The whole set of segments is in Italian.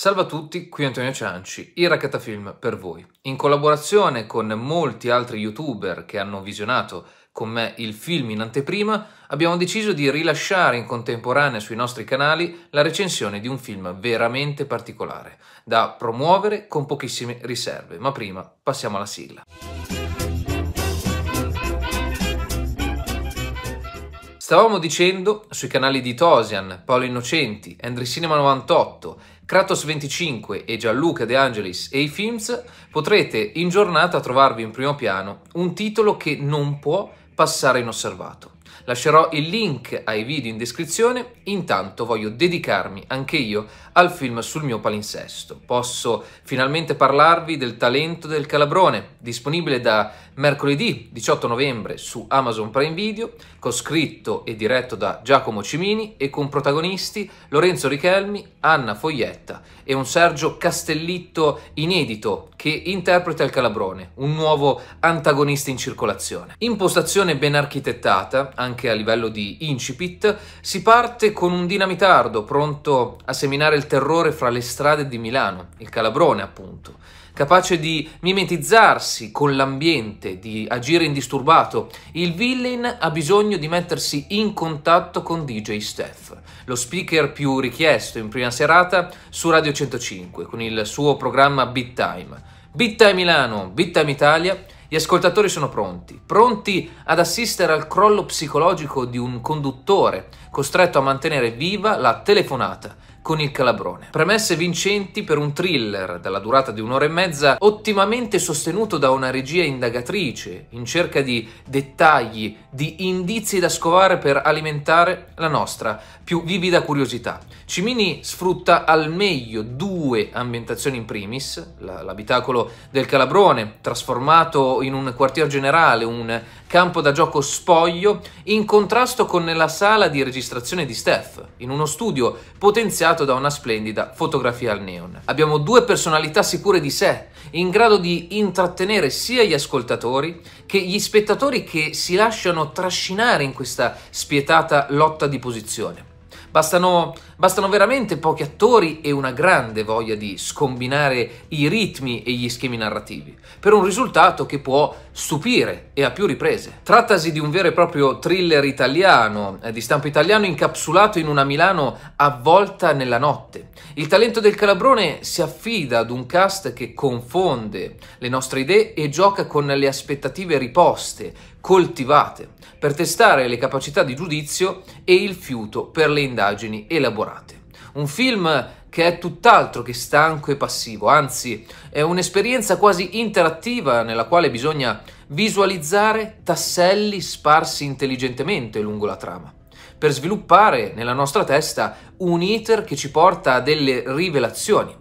Salve a tutti, qui Antonio Cianci, il Raccatafilm per voi. In collaborazione con molti altri youtuber che hanno visionato con me il film in anteprima, abbiamo deciso di rilasciare in contemporanea sui nostri canali la recensione di un film veramente particolare, da promuovere con pochissime riserve. Ma prima passiamo alla sigla. Stavamo dicendo sui canali di Tosian, Paolo Innocenti, Andri Cinema 98, Kratos 25 e Gianluca De Angelis e i Films, potrete in giornata trovarvi in primo piano un titolo che non può passare inosservato. Lascerò il link ai video in descrizione, intanto voglio dedicarmi anche io al film sul mio palinsesto. Posso finalmente parlarvi del talento del calabrone, disponibile da mercoledì 18 novembre su Amazon Prime Video, coscritto e diretto da Giacomo Cimini e con protagonisti Lorenzo Richelmi, Anna Foglietta e un Sergio Castellitto inedito che interpreta il calabrone, un nuovo antagonista in circolazione. Impostazione ben architettata, anche a livello di incipit, si parte con un dinamitardo pronto a seminare il terrore fra le strade di Milano, il Calabrone appunto, capace di mimetizzarsi con l'ambiente, di agire indisturbato. Il villain ha bisogno di mettersi in contatto con DJ Steph, lo speaker più richiesto in prima serata su Radio 105 con il suo programma Beat Time. Beat Time Milano, Beat Time Italia gli ascoltatori sono pronti, pronti ad assistere al crollo psicologico di un conduttore costretto a mantenere viva la telefonata con il Calabrone. Premesse vincenti per un thriller dalla durata di un'ora e mezza, ottimamente sostenuto da una regia indagatrice, in cerca di dettagli, di indizi da scovare per alimentare la nostra più vivida curiosità. Cimini sfrutta al meglio due ambientazioni in primis, l'abitacolo del Calabrone, trasformato in un quartier generale, un campo da gioco spoglio, in contrasto con la sala di registrazione di Steph, in uno studio potenziato da una splendida fotografia al neon. Abbiamo due personalità sicure di sé, in grado di intrattenere sia gli ascoltatori che gli spettatori che si lasciano trascinare in questa spietata lotta di posizione. Bastano, bastano, veramente pochi attori e una grande voglia di scombinare i ritmi e gli schemi narrativi, per un risultato che può stupire e a più riprese. Trattasi di un vero e proprio thriller italiano, eh, di stampo italiano incapsulato in una Milano avvolta nella notte. Il talento del Calabrone si affida ad un cast che confonde le nostre idee e gioca con le aspettative riposte, coltivate, per testare le capacità di giudizio e il fiuto per le indagini elaborate. Un film che è tutt'altro che stanco e passivo, anzi è un'esperienza quasi interattiva nella quale bisogna visualizzare tasselli sparsi intelligentemente lungo la trama, per sviluppare nella nostra testa un iter che ci porta a delle rivelazioni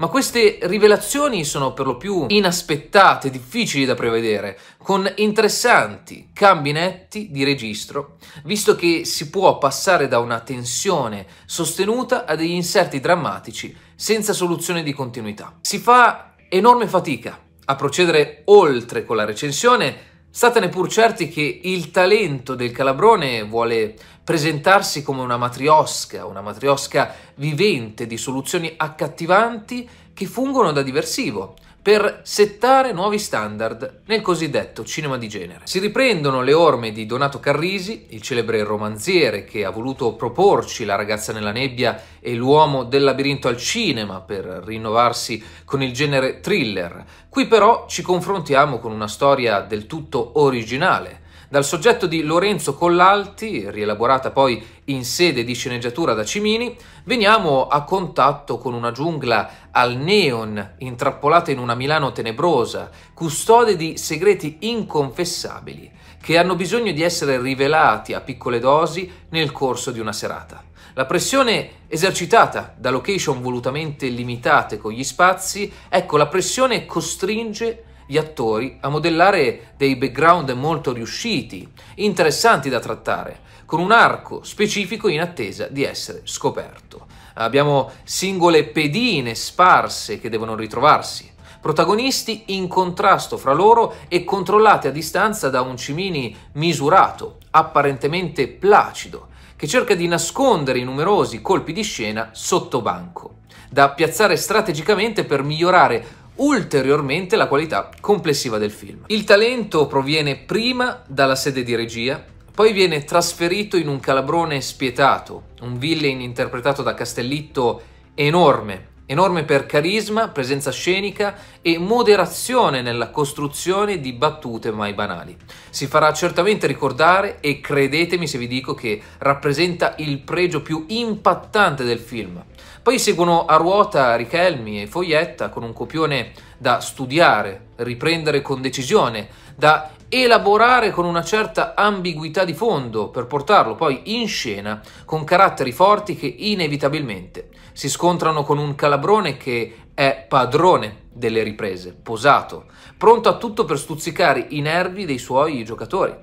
ma queste rivelazioni sono per lo più inaspettate, difficili da prevedere, con interessanti cambi netti di registro, visto che si può passare da una tensione sostenuta a degli inserti drammatici senza soluzione di continuità. Si fa enorme fatica a procedere oltre con la recensione Statene pur certi che il talento del Calabrone vuole presentarsi come una matriosca, una matriosca vivente di soluzioni accattivanti che fungono da diversivo, per settare nuovi standard nel cosiddetto cinema di genere. Si riprendono le orme di Donato Carrisi, il celebre romanziere che ha voluto proporci La ragazza nella nebbia e L'uomo del labirinto al cinema per rinnovarsi con il genere thriller. Qui però ci confrontiamo con una storia del tutto originale dal soggetto di Lorenzo Collalti, rielaborata poi in sede di sceneggiatura da Cimini, veniamo a contatto con una giungla al neon intrappolata in una Milano tenebrosa, custode di segreti inconfessabili che hanno bisogno di essere rivelati a piccole dosi nel corso di una serata. La pressione esercitata da location volutamente limitate con gli spazi, ecco, la pressione costringe gli attori a modellare dei background molto riusciti, interessanti da trattare, con un arco specifico in attesa di essere scoperto. Abbiamo singole pedine sparse che devono ritrovarsi, protagonisti in contrasto fra loro e controllati a distanza da un Cimini misurato, apparentemente placido, che cerca di nascondere i numerosi colpi di scena sotto banco, da piazzare strategicamente per migliorare ulteriormente la qualità complessiva del film. Il talento proviene prima dalla sede di regia, poi viene trasferito in un calabrone spietato, un villain interpretato da Castellitto enorme, enorme per carisma, presenza scenica e moderazione nella costruzione di battute mai banali. Si farà certamente ricordare e credetemi se vi dico che rappresenta il pregio più impattante del film, poi seguono a ruota Richelmi e Foglietta con un copione da studiare, riprendere con decisione, da elaborare con una certa ambiguità di fondo per portarlo poi in scena con caratteri forti che inevitabilmente si scontrano con un calabrone che è padrone delle riprese, posato, pronto a tutto per stuzzicare i nervi dei suoi giocatori.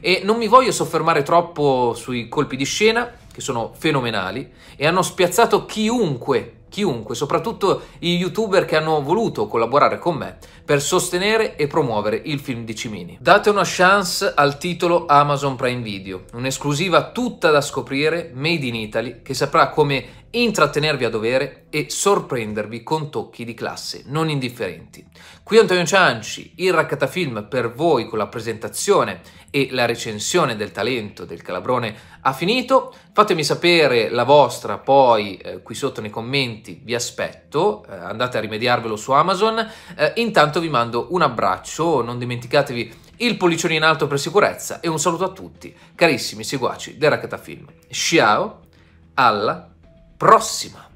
E non mi voglio soffermare troppo sui colpi di scena, che sono fenomenali, e hanno spiazzato chiunque, chiunque, soprattutto i youtuber che hanno voluto collaborare con me per sostenere e promuovere il film di Cimini. Date una chance al titolo Amazon Prime Video, un'esclusiva tutta da scoprire, made in Italy, che saprà come intrattenervi a dovere e sorprendervi con tocchi di classe non indifferenti. Qui Antonio Cianci, il Raccatafilm per voi con la presentazione e la recensione del talento del Calabrone ha finito. Fatemi sapere la vostra poi eh, qui sotto nei commenti, vi aspetto, eh, andate a rimediarvelo su Amazon. Eh, intanto vi mando un abbraccio, non dimenticatevi il pollicione in alto per sicurezza e un saluto a tutti, carissimi seguaci del Raccatafilm. Ciao, alla prossima! prossima.